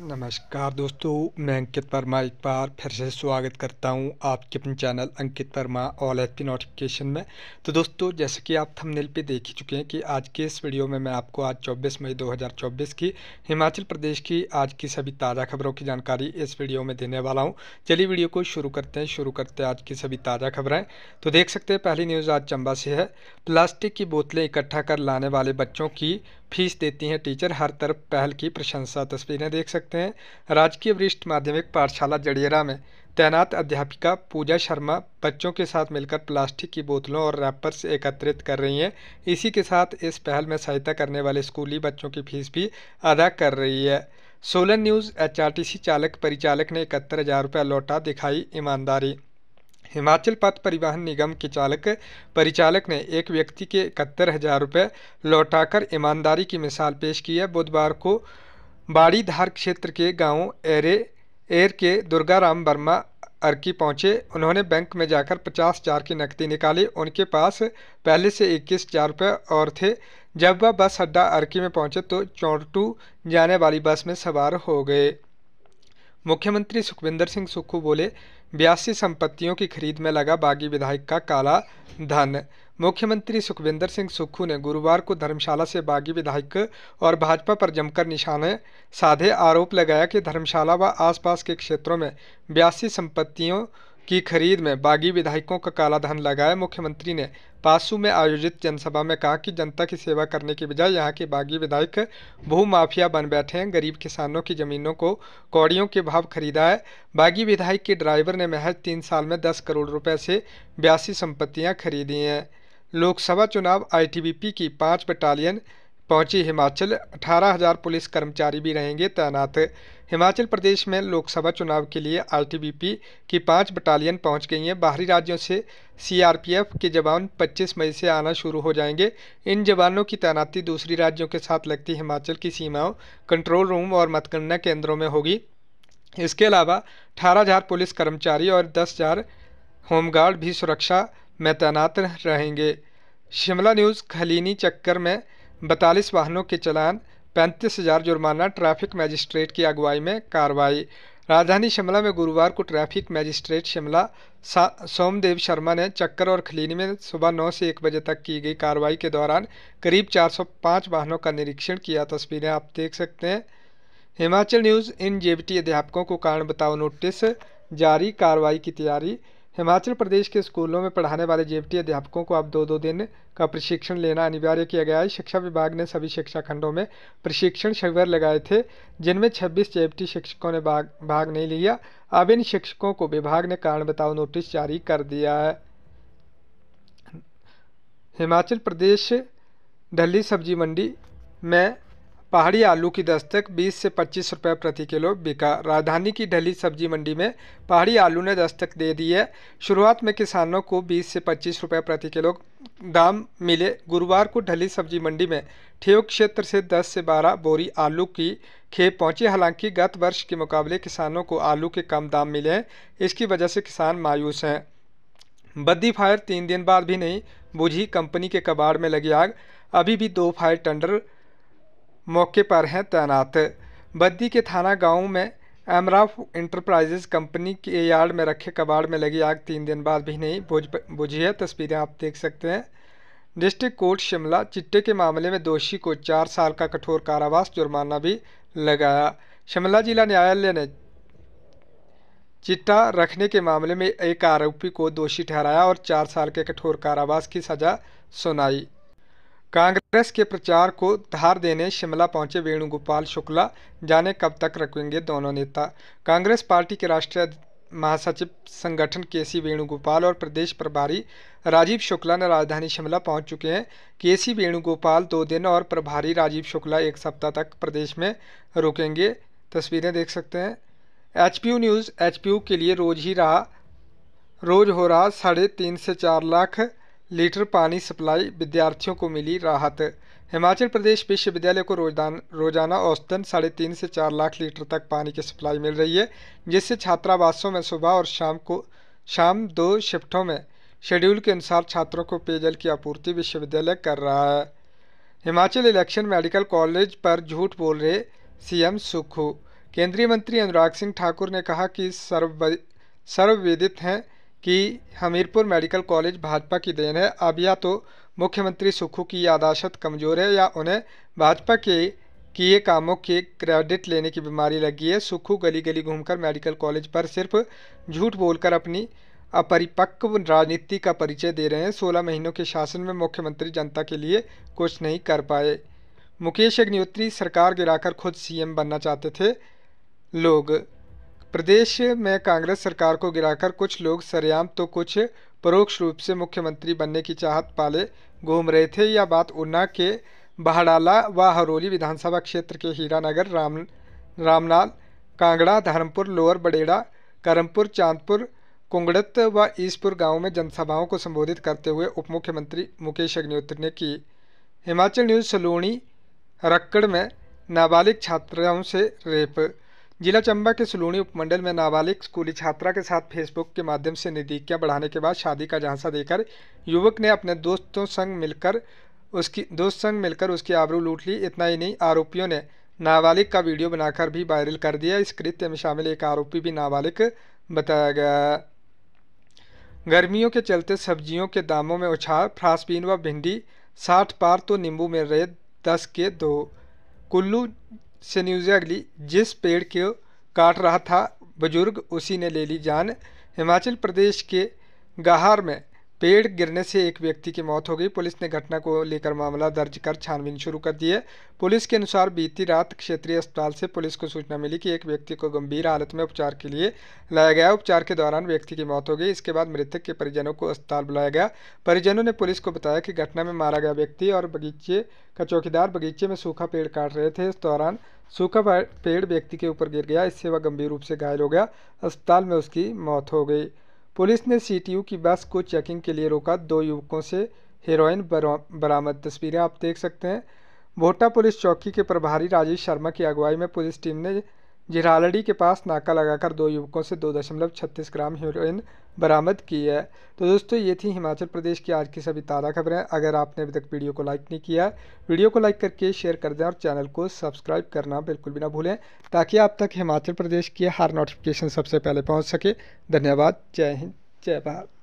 नमस्कार दोस्तों मैं अंकित वर्मा एक बार फिर से स्वागत करता हूं आपके अपने channel Ankit Varma all H P notification में तो दोस्तों जैसे कि आप थंबनेल पे देख ही चुके हैं कि आज के इस वीडियो में मैं आपको आज 24 मई 2024 की हिमाचल प्रदेश की आज की सभी ताज़ा खबरों की जानकारी इस वीडियो में देने वाला हूँ चलिए वीडियो को शुरू करते हैं शुरू करते हैं आज की सभी ताज़ा खबरें तो देख सकते हैं पहली न्यूज़ आज चंबा से है प्लास्टिक की बोतलें इकट्ठा कर लाने वाले बच्चों की फीस देती हैं टीचर हर तरफ पहल की प्रशंसा तस्वीरें देख सकते हैं राजकीय वरिष्ठ माध्यमिक पाठशाला जड़ियरा में तैनात अध्यापिका पूजा शर्मा बच्चों के साथ मिलकर प्लास्टिक की बोतलों और रैपर्स एकत्रित कर रही हैं इसी के साथ इस पहल में सहायता करने वाले स्कूली बच्चों की फीस भी अदा कर रही है सोलन न्यूज़ एचआरटीसी चालक परिचालक ने इकहत्तर हज़ार रुपये लौटा दिखाई ईमानदारी हिमाचल पथ परिवहन निगम के चालक परिचालक ने एक व्यक्ति के इकहत्तर हजार रुपये लौटाकर ईमानदारी की मिसाल पेश की है बुधवार को बाड़ीधार क्षेत्र के गांव एरे एर के दुर्गाराम वर्मा अर्की पहुंचे उन्होंने बैंक में जाकर पचास हजार की नकदी निकाली उनके पास पहले से इक्कीस हजार रुपये और थे जब वह बस अड्डा अर्की में पहुंचे तो चौंटू जाने वाली बस में सवार हो गए मुख्यमंत्री सुखविंदर सिंह सुक्खू बोले बयासी संपत्तियों की खरीद में लगा बागी विधायक का काला धन मुख्यमंत्री सुखविंदर सिंह सुक्खू ने गुरुवार को धर्मशाला से बागी विधायक और भाजपा पर जमकर निशाने साधे आरोप लगाया कि धर्मशाला व आसपास के क्षेत्रों में बयासी संपत्तियों की खरीद में बागी विधायकों का कालाधन लगाए मुख्यमंत्री ने पासू में आयोजित जनसभा में कहा कि जनता की सेवा करने के बजाय यहाँ के बागी विधायक भूमाफिया बन बैठे हैं गरीब किसानों की जमीनों को कौड़ियों के भाव खरीदा है बागी विधायक के ड्राइवर ने महज तीन साल में दस करोड़ रुपए से बयासी संपत्तियाँ खरीदी हैं लोकसभा चुनाव आई की पाँच बटालियन पहुंची हिमाचल अठारह हजार पुलिस कर्मचारी भी रहेंगे तैनात हिमाचल प्रदेश में लोकसभा चुनाव के लिए आईटीबीपी की पाँच बटालियन पहुंच गई हैं बाहरी राज्यों से सीआरपीएफ के जवान 25 मई से आना शुरू हो जाएंगे इन जवानों की तैनाती दूसरी राज्यों के साथ लगती हिमाचल की सीमाओं कंट्रोल रूम और मतगणना केंद्रों में होगी इसके अलावा अठारह हज़ार पुलिस कर्मचारी और दस हज़ार होमगार्ड भी सुरक्षा में तैनात रहेंगे शिमला न्यूज़ खलीनी चक्कर में बतालीस वाहनों के चलान पैंतीस हजार जुर्माना ट्रैफिक मैजिस्ट्रेट की अगुवाई में कार्रवाई राजधानी शिमला में गुरुवार को ट्रैफिक मैजिस्ट्रेट शिमला सोमदेव शर्मा ने चक्कर और खलीनी में सुबह 9 से 1 बजे तक की गई कार्रवाई के दौरान करीब 405 वाहनों का निरीक्षण किया तस्वीरें आप देख सकते हैं हिमाचल न्यूज़ इन जेबीटी अध्यापकों को कारण बताओ नोटिस जारी कार्रवाई की तैयारी हिमाचल प्रदेश के स्कूलों में पढ़ाने वाले जेबटी अध्यापकों को अब दो दो दिन का प्रशिक्षण लेना अनिवार्य किया गया है शिक्षा विभाग ने सभी शिक्षा खंडों में प्रशिक्षण शिविर लगाए थे जिनमें 26 जेबटी शिक्षकों ने भाग भाग नहीं लिया अब इन शिक्षकों को विभाग ने कारण बताओ नोटिस जारी कर दिया है हिमाचल प्रदेश दिल्ली सब्जी मंडी में पहाड़ी आलू की दस्तक 20 से 25 रुपए प्रति किलो बिका राजधानी की ढली सब्जी मंडी में पहाड़ी आलू ने दस्तक दे दी है शुरुआत में किसानों को 20 से 25 रुपए प्रति किलो दाम मिले गुरुवार को ढली सब्जी मंडी में ठेव क्षेत्र से 10 से 12 बोरी आलू की खेप पहुंची हालांकि गत वर्ष के मुकाबले किसानों को आलू के कम दाम मिले हैं इसकी वजह से किसान मायूस हैं बद्दी फायर तीन दिन बाद भी नहीं बुझी कंपनी के कबाड़ में लगी आग अभी भी दो फायर टेंडर मौके पर हैं तैनात बद्दी के थाना गांव में एमराफ इंटरप्राइजेज कंपनी के यार्ड में रखे कबाड़ में लगी आग तीन दिन बाद भी नहीं बुझ बुझी है तस्वीरें आप देख सकते हैं डिस्ट्रिक्ट कोर्ट शिमला चिट्टे के मामले में दोषी को चार साल का कठोर कारावास जुर्माना भी लगाया शिमला जिला न्यायालय ने चिट्टा रखने के मामले में एक आरोपी को दोषी ठहराया और चार साल के कठोर कारावास की सजा सुनाई कांग्रेस के प्रचार को धार देने शिमला पहुंचे वेणुगोपाल शुक्ला जाने कब तक रखेंगे दोनों नेता कांग्रेस पार्टी के राष्ट्रीय महासचिव संगठन के सी वेणुगोपाल और प्रदेश प्रभारी राजीव शुक्ला ने राजधानी शिमला पहुंच चुके हैं के सी वेणुगोपाल दो दिन और प्रभारी राजीव शुक्ला एक सप्ताह तक प्रदेश में रुकेंगे तस्वीरें देख सकते हैं एच न्यूज़ एच के लिए रोज़ ही रहा रोज़ हो रहा साढ़े तीन से चार लाख लीटर पानी सप्लाई विद्यार्थियों को मिली राहत हिमाचल प्रदेश विश्वविद्यालय को रोजान रोजाना औसतन साढ़े तीन से चार लाख लीटर तक पानी की सप्लाई मिल रही है जिससे छात्रावासों में सुबह और शाम को शाम दो शिफ्टों में शेड्यूल के अनुसार छात्रों को पेयजल की आपूर्ति विश्वविद्यालय कर रहा है हिमाचल इलेक्शन मेडिकल कॉलेज पर झूठ बोल रहे सीएम सुखू केंद्रीय मंत्री अनुराग सिंह ठाकुर ने कहा कि सर्व सर्वविदित हैं कि हमीरपुर मेडिकल कॉलेज भाजपा की देन है अब या तो मुख्यमंत्री सुखू की यादाशत कमज़ोर है या उन्हें भाजपा के किए कामों के क्रेडिट लेने की बीमारी लगी है सुखू गली गली घूमकर मेडिकल कॉलेज पर सिर्फ झूठ बोलकर अपनी अपरिपक्व राजनीति का परिचय दे रहे हैं सोलह महीनों के शासन में मुख्यमंत्री जनता के लिए कुछ नहीं कर पाए मुकेश अग्निहोत्री सरकार गिराकर खुद सीएम बनना चाहते थे लोग प्रदेश में कांग्रेस सरकार को गिराकर कुछ लोग सरेआम तो कुछ परोक्ष रूप से मुख्यमंत्री बनने की चाहत पाले घूम रहे थे यह बात ऊना के बहाडाला व हरोली विधानसभा क्षेत्र के हीरानगर राम रामनाल कांगड़ा धर्मपुर लोअर बड़ेड़ा करमपुर चांदपुर कुंगड़त व ईसपुर गांव में जनसभाओं को संबोधित करते हुए उप मुख्यमंत्री मुकेश अग्निहोत्री ने की हिमाचल न्यूज़ सलोनी रक्कड़ में नाबालिग छात्राओं से रेप जिला चंबा के सलूणी उपमंडल में नाबालिग स्कूली छात्रा के साथ फेसबुक के माध्यम से नजदीकियाँ बढ़ाने के बाद शादी का झांसा देकर युवक ने अपने दोस्तों संग मिलकर उसकी दोस्त संग मिलकर उसकी आबरू लूट ली इतना ही नहीं आरोपियों ने नाबालिग का वीडियो बनाकर भी वायरल कर दिया इस कृत्य में शामिल एक आरोपी भी नाबालिग बताया गया गर्मियों के चलते सब्जियों के दामों में उछाल फ्रांसबीन व भिंडी साठ पार तो नींबू में रहे दस के दो कुल्लू से न्यूज अगली जिस पेड़ को काट रहा था बुजुर्ग उसी ने ले ली जान हिमाचल प्रदेश के गाहर में पेड़ गिरने से एक व्यक्ति की मौत हो गई पुलिस ने घटना को लेकर मामला दर्ज कर छानबीन शुरू कर दी है पुलिस के अनुसार बीती रात क्षेत्रीय अस्पताल से पुलिस को सूचना मिली कि एक व्यक्ति को गंभीर हालत में उपचार के लिए लाया गया उपचार के दौरान व्यक्ति की मौत हो गई इसके बाद मृतक के परिजनों को अस्पताल बुलाया गया परिजनों ने पुलिस को बताया कि घटना में मारा गया व्यक्ति और बगीचे का चौकीदार बगीचे में सूखा पेड़ काट रहे थे इस दौरान सूखा पेड़ व्यक्ति के ऊपर गिर गया इससे वह गंभीर रूप से घायल हो गया अस्पताल में उसकी मौत हो गई पुलिस ने सीटीयू की बस को चेकिंग के लिए रोका दो युवकों से हेरोइन बरामद तस्वीरें आप देख सकते हैं भोटा पुलिस चौकी के प्रभारी राजेश शर्मा की अगुवाई में पुलिस टीम ने जिरालडी के पास नाका लगाकर दो युवकों से दो दशमलव छत्तीस ग्राम हीरोइन बरामद की है तो दोस्तों ये थी हिमाचल प्रदेश की आज की सभी ताज़ा खबरें अगर आपने अभी तक वीडियो को लाइक नहीं किया वीडियो को लाइक करके शेयर कर दें और चैनल को सब्सक्राइब करना बिल्कुल भी ना भूलें ताकि आप तक हिमाचल प्रदेश की हर नोटिफिकेशन सबसे पहले पहुँच सके धन्यवाद जय हिंद जय भारत